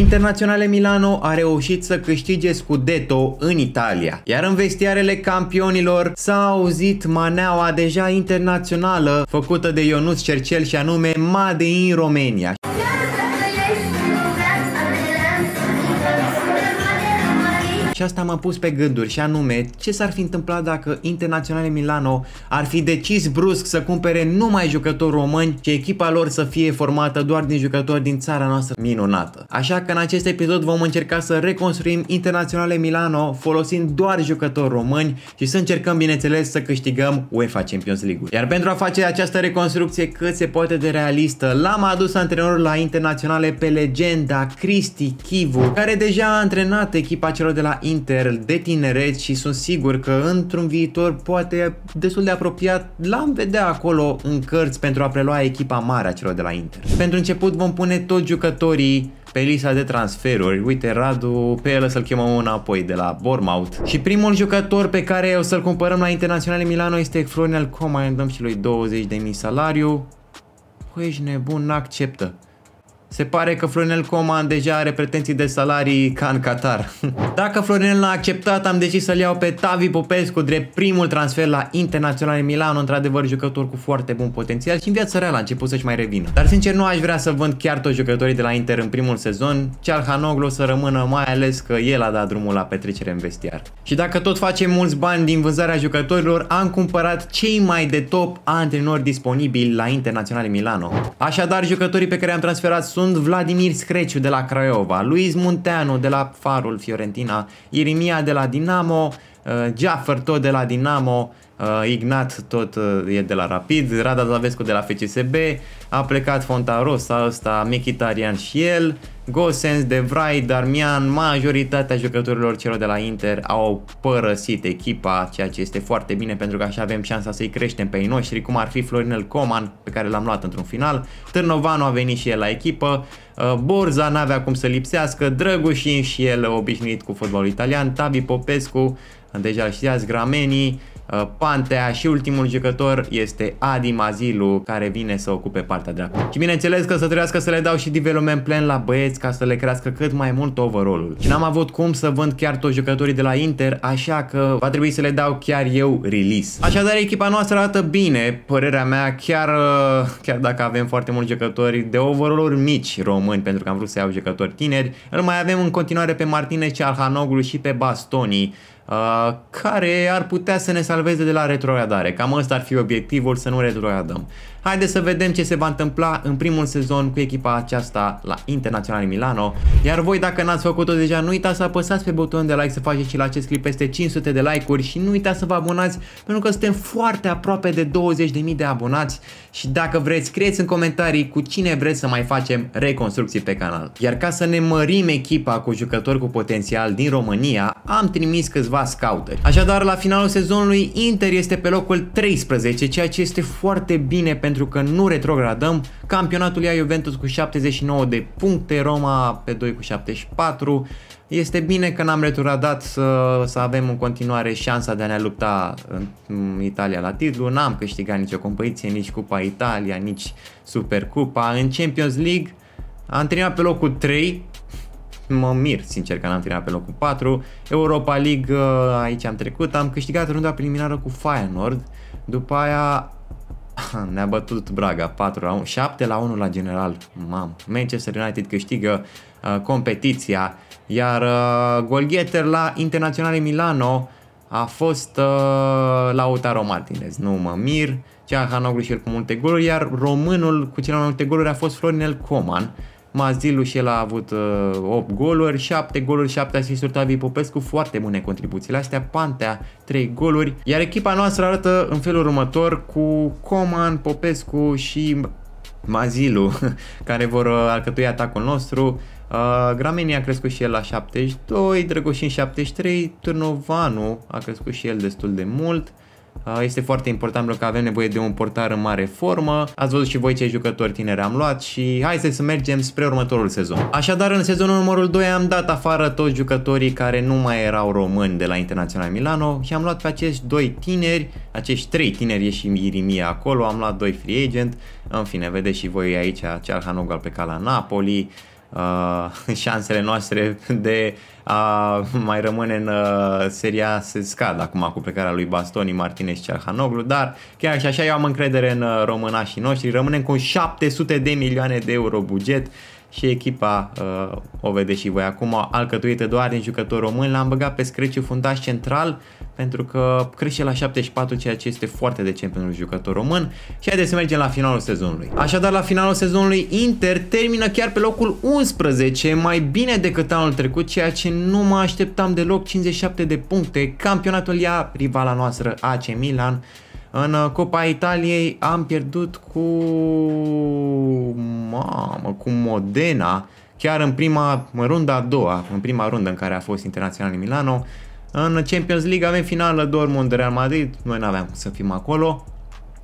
Internaționale Milano a reușit să câștige Scudetto în Italia, iar în vestiarele campionilor s-a auzit maneaua deja internațională făcută de Ionus Cercel și anume Made in Romania. Yeah! și asta m-a pus pe gânduri și anume ce s-ar fi întâmplat dacă Internaționale Milano ar fi decis brusc să cumpere numai jucători români și echipa lor să fie formată doar din jucători din țara noastră minunată. Așa că în acest episod vom încerca să reconstruim Internaționale Milano folosind doar jucători români și să încercăm bineînțeles să câștigăm UEFA Champions League. Iar pentru a face această reconstrucție cât se poate de realistă, l-am adus antrenorul la Internaționale pe legenda Cristi Chivu, care deja a antrenat echipa celor de la inter de tineret și sunt sigur că într-un viitor poate destul de apropiat l-am vedea acolo în cărți pentru a prelua echipa mare a celor de la Inter. Pentru început vom pune toți jucătorii pe lista de transferuri. Uite, Radu, pe el să-l chemăm înapoi de la Bournemouth. Și primul jucător pe care o să-l cumpărăm la Internaționale Milano este Florinel Coma, îi dăm și lui 20.000 salariu. Păi ești nebun, acceptă se pare că Florinel Coman deja are pretenții de salarii ca în Qatar. Dacă Florinel n-a acceptat, am decis să-l iau pe Tavi Popescu drept primul transfer la Internațional Milano, într-adevăr jucător cu foarte bun potențial și în viața reală a început să-și mai revină. Dar sincer nu aș vrea să vând chiar toți jucătorii de la Inter în primul sezon, Hanoglu să rămână mai ales că el a dat drumul la petrecere în vestiar. Și dacă tot facem mulți bani din vânzarea jucătorilor, am cumpărat cei mai de top antrenori disponibili la Internațional Milano. Așadar, jucătorii pe care am transferat sunt sunt Vladimir Screciu de la Craiova, Luis Munteanu de la Farul Fiorentina, Irimia de la Dinamo, uh, Jaffer tot de la Dinamo, uh, Ignat tot uh, e de la Rapid, Rada Zavescu de la FCSB, a plecat Fontarosa ăsta, Mkhitaryan și el, Gosens, De Vrij, Darmian, majoritatea jucătorilor celor de la Inter au părăsit echipa, ceea ce este foarte bine pentru că așa avem șansa să-i creștem pe ei noștri, cum ar fi Florinel Coman, pe care l-am luat într-un final, Târnovanu a venit și el la echipă, uh, Borza n-avea cum să lipsească, Drăgușin și el obișnuit cu fotbalul italian, Tavi Popescu, deja știați, Gramenii, Uh, Pantea și ultimul jucător este Adi Mazilu care vine să ocupe partea dreaptă. Și bineînțeles că să trebuiască să le dau și development plan la băieți ca să le crească cât mai mult overall-ul. Și n-am avut cum să vând chiar toți jucătorii de la Inter, așa că va trebui să le dau chiar eu release. Așadar, echipa noastră arată bine, părerea mea, chiar, uh, chiar dacă avem foarte mulți jucători de overall-uri mici români, pentru că am vrut să iau jucători tineri, îl mai avem în continuare pe Martinez și Alhanoglu și pe Bastoni, Uh, care ar putea să ne salveze de la retrogradare. Cam ăsta ar fi obiectivul, să nu retrogradăm. Haideți să vedem ce se va întâmpla în primul sezon cu echipa aceasta la Internațional Milano. Iar voi, dacă n-ați făcut-o deja, nu uitați să apăsați pe butonul de like să faceți și la acest clip peste 500 de like-uri și nu uitați să vă abonați pentru că suntem foarte aproape de 20.000 de abonați și dacă vreți, scrieți în comentarii cu cine vreți să mai facem reconstrucții pe canal. Iar ca să ne mărim echipa cu jucători cu potențial din România, am trimis câțiva câteva scouteri. Așadar, la finalul sezonului, Inter este pe locul 13, ceea ce este foarte bine pentru că nu retrogradăm. Campionatul ia Juventus cu 79 de puncte, Roma pe 2 cu 74. Este bine că n-am retrogradat să, să avem în continuare șansa de a ne lupta în Italia la titlu. N-am câștigat nicio competiție, nici Cupa Italia, nici Supercupa. În Champions League am terminat pe locul 3, mă mir, sincer, că n-am terminat pe locul 4. Europa League, uh, aici am trecut, am câștigat runda preliminară cu Feyenoord, după aia ne-a bătut Braga 4 la 1, 7 la 1 la general, mam. Manchester United câștigă uh, competiția, iar uh, golgheter la Internaționale Milano a fost uh, Lautaro Martinez, nu mă mir, Hanoglu și el cu multe goluri, iar românul cu cele mai multe goluri a fost Florinel Coman, Mazilu și el a avut uh, 8 goluri, 7 goluri, 7 asisturi, Tavi Popescu, foarte bune contribuțiile astea, Pantea 3 goluri, iar echipa noastră arată în felul următor cu Coman, Popescu și Mazilu, care vor uh, alcătui atacul nostru. Uh, Grameni a crescut și el la 72, Drăgoșin 73, Turnovanu a crescut și el destul de mult, uh, Uh, este foarte important pentru că avem nevoie de un portar în mare formă. Ați văzut și voi ce jucători tineri am luat și hai să mergem spre următorul sezon. Așadar, în sezonul numărul 2 am dat afară toți jucătorii care nu mai erau români de la Internațional Milano și am luat pe acești doi tineri, acești trei tineri e și Irimia acolo, am luat doi free agent. În fine, vedeți și voi aici Cealhanoglu pe cala Napoli, Uh, șansele noastre de a mai rămâne în uh, seria se scad acum cu plecarea lui Bastoni, Martinez și Cerhanoglu, dar chiar și așa eu am încredere în uh, românașii noștri, rămânem cu 700 de milioane de euro buget, și echipa uh, o vede și voi acum, alcătuită doar din jucători români, l-am băgat pe Screciu fundaș central pentru că crește la 74, ceea ce este foarte decent pentru jucător român. Și haideți să mergem la finalul sezonului. Așadar, la finalul sezonului, Inter termină chiar pe locul 11, mai bine decât anul trecut, ceea ce nu mă așteptam deloc, 57 de puncte. Campionatul ia rivala noastră AC Milan, în uh, Copa Italiei am pierdut cu... Mamă, cu Modena, chiar în prima în runda a doua, în prima rundă în care a fost Internațional Milano. În Champions League avem finală Dortmund Real Madrid, noi nu aveam cum să fim acolo,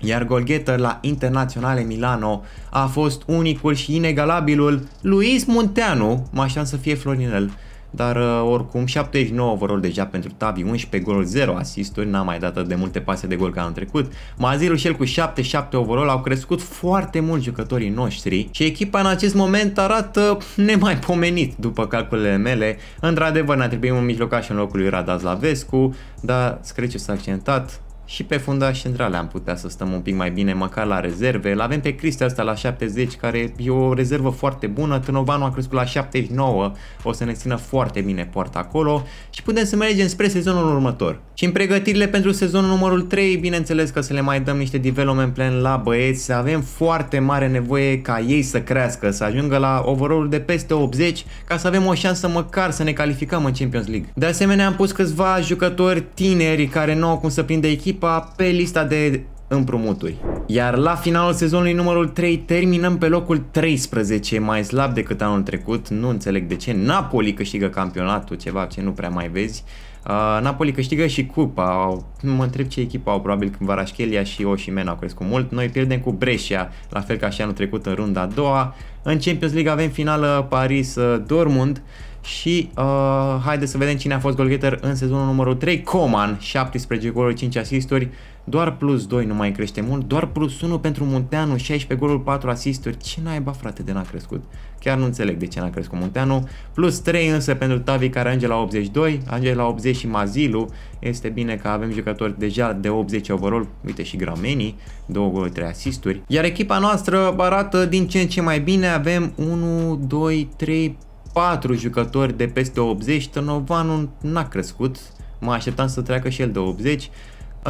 iar golgheta la Internaționale Milano a fost unicul și inegalabilul Luis Munteanu, mă așteptam să fie Florinel, dar uh, oricum 79 overall deja pentru Tavi, 11 gol 0 asisturi, n-a mai dat de multe pase de gol ca anul trecut. Mazirul și el cu 7-7 overall au crescut foarte mult jucătorii noștri și echipa în acest moment arată nemaipomenit după calculele mele. Într-adevăr ne-a trebuit un mijlocaș în locul lui Radaz Lavescu, dar Screciu s-a accentat, și pe fundaș centrală am putea să stăm un pic mai bine, măcar la rezerve. L avem pe Cristi asta la 70, care e o rezervă foarte bună. Tânovanu a crescut la 79, o să ne țină foarte bine poarta acolo și putem să mergem spre sezonul următor. Și în pregătirile pentru sezonul numărul 3, bineînțeles că să le mai dăm niște development plan la băieți. Avem foarte mare nevoie ca ei să crească, să ajungă la overall de peste 80, ca să avem o șansă măcar să ne calificăm în Champions League. De asemenea, am pus câțiva jucători tineri care nu au cum să prindă echipa echipa pe lista de împrumuturi. Iar la finalul sezonului numărul 3 terminăm pe locul 13, mai slab decât anul trecut, nu înțeleg de ce. Napoli câștigă campionatul, ceva ce nu prea mai vezi. Uh, Napoli câștigă și cupa, nu mă întreb ce echipă au, probabil când Varaschelia și Oșimen au crescut mult. Noi pierdem cu Brescia, la fel ca și anul trecut în runda a doua. În Champions League avem finală Paris-Dortmund. Uh, și uh, haideți să vedem cine a fost goalgetter în sezonul numărul 3, Coman, 17 goluri, 5 asisturi, doar plus 2 nu mai crește mult, doar plus 1 pentru Munteanu, 16 goluri, 4 asisturi, ce naiba frate de n-a crescut? Chiar nu înțeleg de ce n-a crescut Munteanu, plus 3 însă pentru Tavi care ajunge la 82, ajunge la 80 și Mazilu, este bine că avem jucători deja de 80 overall, uite și Grameni, 2 goluri, 3 asisturi, iar echipa noastră arată din ce în ce mai bine, avem 1, 2, 3, 4 jucători de peste 80, Târnovanu n-a crescut, mă așteptam să treacă și el de 80.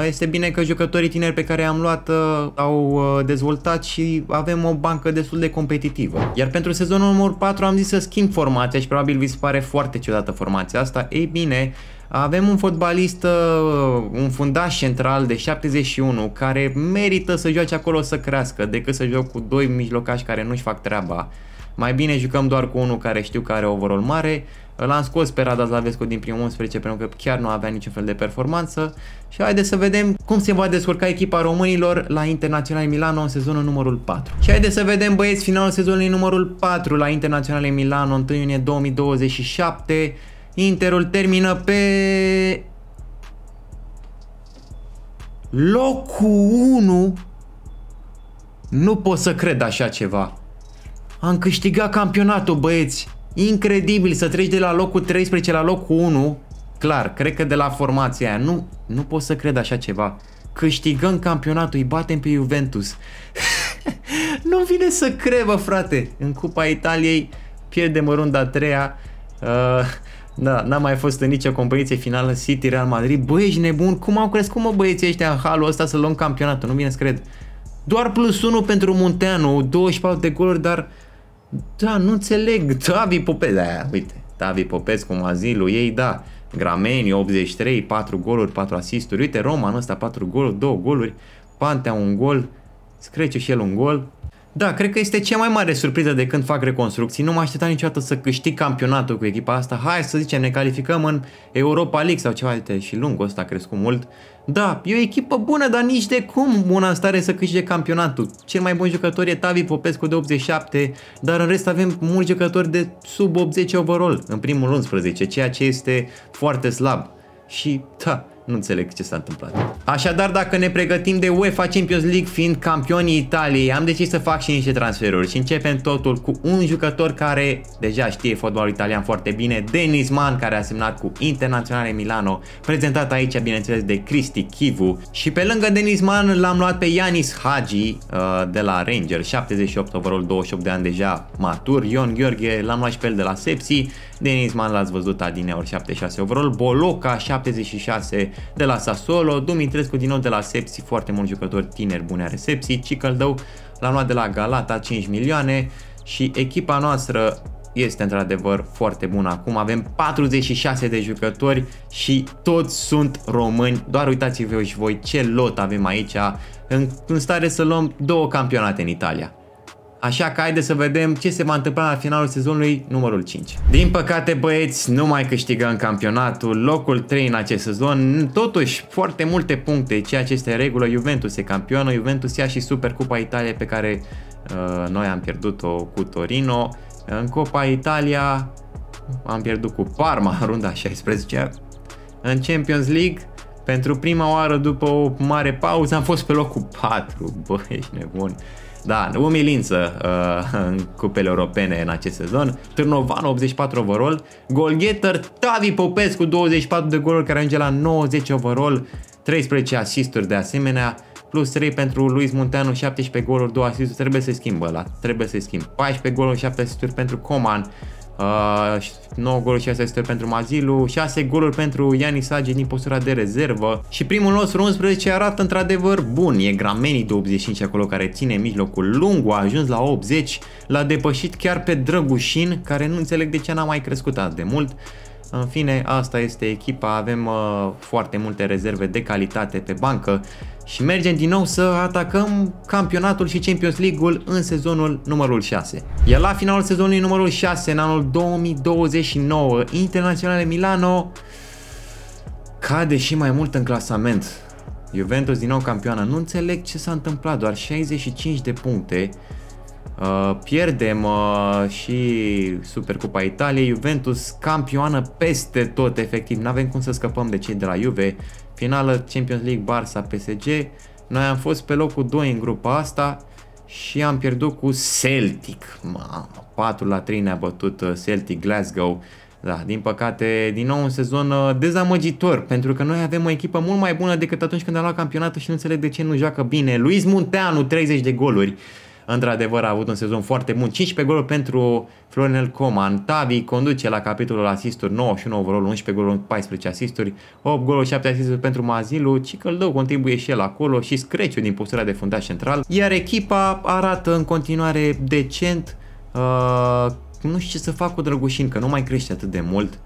Este bine că jucătorii tineri pe care am luat au dezvoltat și avem o bancă destul de competitivă. Iar pentru sezonul numărul 4 am zis să schimb formația și probabil vi se pare foarte ciudată formația asta. Ei bine, avem un fotbalist, un fundaș central de 71 care merită să joace acolo să crească decât să joc cu doi mijlocași care nu-și fac treaba. Mai bine jucăm doar cu unul care știu că are overall mare. L-am scos pe Rada Zlavescu din primul 11 pentru că chiar nu avea niciun fel de performanță. Și haideți să vedem cum se va descurca echipa românilor la Internaționale Milano în sezonul numărul 4. Și haideți să vedem băieți finalul sezonului numărul 4 la Internaționale Milano 1 iunie 2027. Interul termină pe locul 1 nu pot să cred așa ceva. Am câștigat campionatul, băieți! Incredibil să treci de la locul 13 la locul 1. Clar, cred că de la formația aia. Nu, nu pot să cred așa ceva. Câștigăm campionatul, îi batem pe Juventus. nu vine să cred, bă, frate. În Cupa Italiei pierdem în runda a treia. Uh, da, n-a mai fost în nicio competiție finală City Real Madrid. Bă, ești nebun? Cum au crescut, mă, băieții ăștia în halul ăsta să luăm campionatul? nu vine să cred. Doar plus 1 pentru Munteanu, 24 de goluri, dar da, nu înțeleg, Davi Popescu, da, uite, Davi Popescu, mazilul ei, da, Grameni 83, 4 goluri, 4 asisturi, uite Roman ăsta 4 goluri, 2 goluri, Pantea un gol, Screce și el un gol, da, cred că este cea mai mare surpriză de când fac reconstrucții. Nu mă așteptam niciodată să câștig campionatul cu echipa asta. Hai să zicem, ne calificăm în Europa League sau ceva. de și lungul ăsta a crescut mult. Da, e o echipă bună, dar nici de cum bună în stare să câștige campionatul. Cel mai bun jucător e Tavi Popescu de 87, dar în rest avem mulți jucători de sub 80 overall, în primul 11, ceea ce este foarte slab. Și da, nu înțeleg ce s-a întâmplat. Așadar, dacă ne pregătim de UEFA Champions League fiind campionii Italiei, am decis să fac și niște transferuri și începem totul cu un jucător care deja știe fotbalul italian foarte bine, Denis Man, care a semnat cu Internaționale Milano, prezentat aici, bineînțeles, de Cristi Kivu. Și pe lângă Denis Man l-am luat pe Yanis Hagi uh, de la Ranger, 78 overall, 28 de ani deja, matur. Ion Gheorghe l-am luat și pe el de la Sepsi, Denis Man l-ați văzut adineori 76 overall, Boloca 76 de la Sassuolo, Dumitrescu din nou de la Sepsi, foarte mulți jucători tineri bune are Sepsi, Cicăldău l-am luat de la Galata 5 milioane și echipa noastră este într-adevăr foarte bună acum, avem 46 de jucători și toți sunt români, doar uitați-vă și voi ce lot avem aici, în, în stare să luăm două campionate în Italia. Așa că haideți să vedem ce se va întâmpla la finalul sezonului numărul 5. Din păcate băieți, nu mai câștigăm campionatul, locul 3 în acest sezon, totuși foarte multe puncte, ceea ce este în regulă, Juventus e campionă, Juventus ia și Supercupa Italia pe care uh, noi am pierdut-o cu Torino, în Copa Italia am pierdut cu Parma runda 16, în Champions League pentru prima oară după o mare pauză am fost pe locul 4, bă, ești nebun. Da, umilință uh, în cupele europene în acest sezon. Târnovan 84 overall, Golgetter, Tavi Popescu 24 de goluri care ajunge la 90 overall, 13 asisturi de asemenea plus 3 pentru Luis Munteanu, 17 goluri, 2 asisturi, trebuie să schimbă la, trebuie să schimb. 14 goluri, 7 asisturi pentru Coman, Uh, 9 goluri, 6 este pentru Mazilu, 6 goluri pentru Ianis Agi din postura de rezervă și primul nostru 11 arată într-adevăr bun, e Grameni de 85 acolo care ține mijlocul lung, a ajuns la 80, l-a depășit chiar pe Drăgușin care nu înțeleg de ce n-a mai crescut atât de mult în fine, asta este echipa, avem uh, foarte multe rezerve de calitate pe bancă și mergem din nou să atacăm campionatul și Champions League-ul în sezonul numărul 6. Iar la finalul sezonului numărul 6, în anul 2029, Internaționale Milano cade și mai mult în clasament. Juventus din nou campioană. Nu înțeleg ce s-a întâmplat, doar 65 de puncte. Uh, pierdem uh, și Supercupa Italiei, Juventus campioană peste tot, efectiv, n-avem cum să scăpăm de cei de la Juve, finală Champions League Barça PSG, noi am fost pe locul 2 în grupa asta și am pierdut cu Celtic, mamă, 4 la 3 ne-a bătut uh, Celtic Glasgow, da, din păcate, din nou un sezon dezamăgitor, pentru că noi avem o echipă mult mai bună decât atunci când am luat campionatul și nu înțeleg de ce nu joacă bine. Luis Munteanu, 30 de goluri într-adevăr a avut un sezon foarte bun. 15 goluri pentru Florinel Coman. Tavi conduce la capitolul asisturi 9 overall, 11 goluri, 14 asisturi, 8 goluri, 7 asisturi pentru Mazilu. Cicăldău contribuie și el acolo și screciu din postura de fundaș central. Iar echipa arată în continuare decent. Uh, nu știu ce să fac cu Drăgușin, că nu mai crește atât de mult.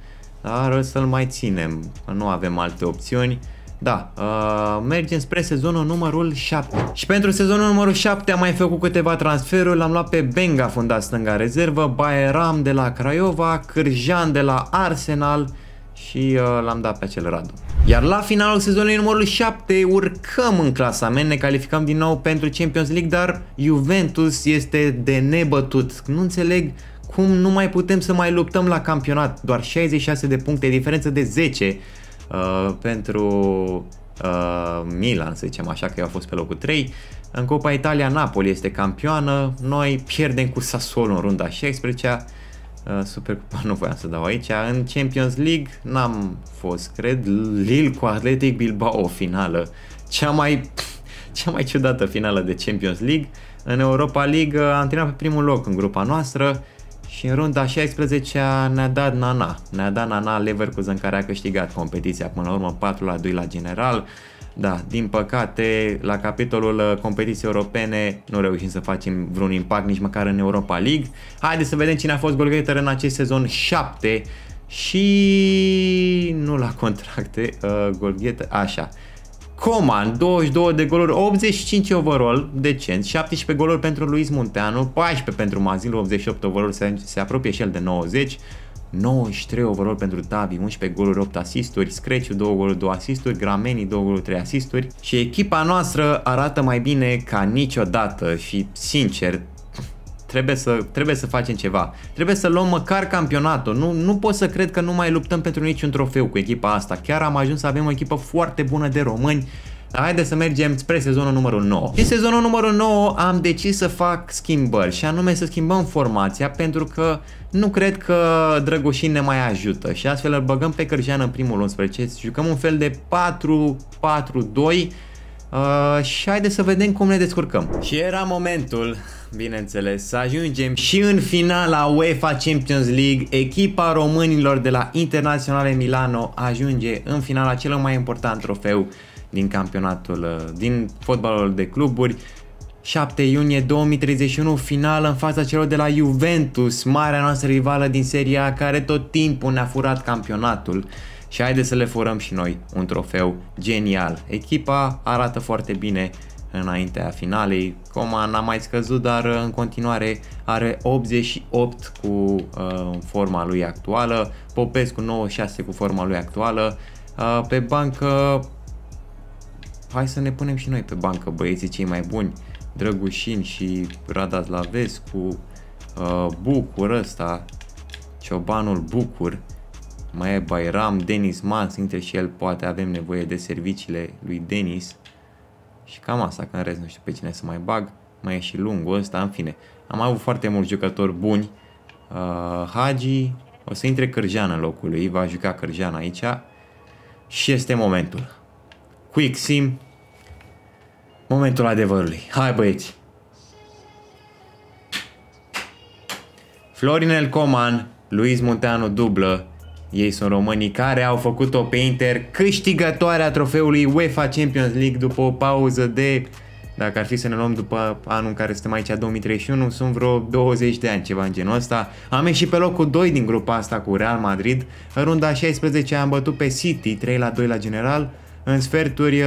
Dar să-l mai ținem, că nu avem alte opțiuni. Da, uh, mergem spre sezonul numărul 7. Și pentru sezonul numărul 7 am mai făcut câteva transferuri, l-am luat pe Benga fundat stânga rezervă, Baeram de la Craiova, Cârjan de la Arsenal și uh, l-am dat pe acel Radu. Iar la finalul sezonului numărul 7 urcăm în clasament, ne calificăm din nou pentru Champions League, dar Juventus este de nebătut. Nu înțeleg cum nu mai putem să mai luptăm la campionat, doar 66 de puncte, diferență de 10 Uh, pentru uh, Milan, să zicem așa, că eu a fost pe locul 3. În Copa Italia, Napoli este campioană, noi pierdem cu Sassuolo în runda 16 uh, Supercupa nu voiam să dau aici. În Champions League n-am fost, cred, Lille cu Athletic Bilbao o finală. Cea mai, cea mai ciudată finală de Champions League. În Europa League uh, am terminat pe primul loc în grupa noastră. Și în runda 16-a ne-a dat Nana. Ne-a dat Nana Leverkusen care a câștigat competiția până la urmă 4 la 2 la general. Da, din păcate, la capitolul uh, competiții europene nu reușim să facem vreun impact nici măcar în Europa League. Haideți să vedem cine a fost golgetter în acest sezon 7 și nu la contracte, uh, golgetter, așa. Coman, 22 de goluri, 85 overall, decent, 17 goluri pentru Luis Munteanu, 14 pentru Mazilu, 88 overall, se, se apropie și el de 90, 93 overall pentru Davi, 11 goluri, 8 asisturi, Screciu 2 goluri, 2 asisturi, Grameni 2 goluri, 3 asisturi și echipa noastră arată mai bine ca niciodată și sincer Trebuie să, trebuie să facem ceva. Trebuie să luăm măcar campionatul. Nu, nu pot să cred că nu mai luptăm pentru niciun trofeu cu echipa asta. Chiar am ajuns să avem o echipă foarte bună de români Haideți să mergem spre sezonul numărul 9. În sezonul numărul 9 am decis să fac schimbări și anume să schimbăm formația pentru că nu cred că Drăgușin ne mai ajută și astfel îl băgăm pe Cărjean în primul 11, jucăm un fel de 4-4-2 uh, și haideți să vedem cum ne descurcăm. Și era momentul bineînțeles, să ajungem și în finala UEFA Champions League. Echipa românilor de la Internaționale Milano ajunge în finala cel mai important trofeu din campionatul, uh, din fotbalul de cluburi. 7 iunie 2031, finală în fața celor de la Juventus, marea noastră rivală din seria care tot timpul ne-a furat campionatul. Și haide să le furăm și noi un trofeu genial. Echipa arată foarte bine înaintea finalei. Coma n-a mai scăzut, dar în continuare are 88 cu uh, forma lui actuală, Popescu 96 cu forma lui actuală. Uh, pe bancă, hai să ne punem și noi pe bancă băieții cei mai buni, Drăgușin și Radat Lavescu, uh, Bucur ăsta, Ciobanul Bucur, mai e Bairam, Denis Mans, între și el poate avem nevoie de serviciile lui Denis. Și cam asta, că în rest nu știu pe cine să mai bag, mai e și lungul ăsta, în fine. Am avut foarte mulți jucători buni. Uh, Hagi, o să intre Cârjan în locul lui, va juca Cârjan aici și este momentul. Quick Sim, momentul adevărului. Hai băieți! Florinel Coman, Luis Munteanu dublă, ei sunt românii care au făcut-o pe Inter câștigătoarea trofeului UEFA Champions League după o pauză de, dacă ar fi să ne luăm după anul în care suntem aici, 2031, sunt vreo 20 de ani, ceva în genul ăsta. Am ieșit pe locul 2 din grupa asta cu Real Madrid. În runda 16 am bătut pe City 3 la 2 la general. În sferturi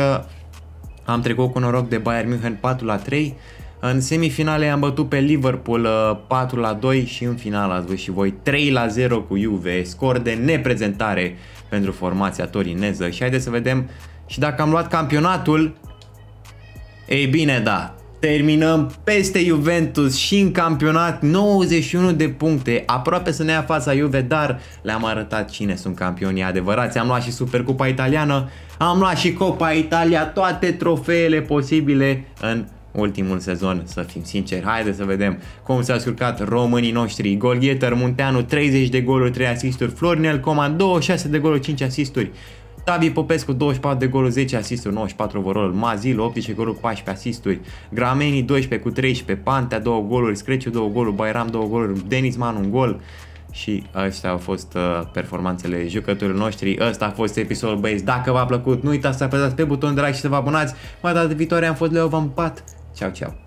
am trecut cu noroc de Bayern München 4 la 3 în semifinale am bătut pe Liverpool 4 uh, la 2 și în final ați văzut și voi 3 la 0 cu Juve, scor de neprezentare pentru formația torineză și haideți să vedem și dacă am luat campionatul, ei bine da, terminăm peste Juventus și în campionat 91 de puncte, aproape să ne ia fața Juve, dar le-am arătat cine sunt campionii adevărați, am luat și Supercupa Italiană, am luat și Copa Italia, toate trofeele posibile în ultimul sezon, să fim sinceri. Haide să vedem cum s-a scurcat românii noștri. Golgheter Munteanu 30 de goluri, 3 asisturi, Florinel Coman 26 de goluri, 5 asisturi. Tavi Popescu 24 de goluri, 10 asisturi, 94 overall, Mazil 18 goluri, 14 asisturi, Grameni 12 cu 13, Pantea 2 goluri, Screciu 2 goluri, Bairam 2 goluri, Denis Man un gol, și astea au fost uh, performanțele jucătorilor noștri. Ăsta a fost episodul, băieți. Dacă v-a plăcut, nu uitați să apăsați pe buton de like și să vă abonați. Mai data viitoare am fost Leo pat. Ciao, ciao.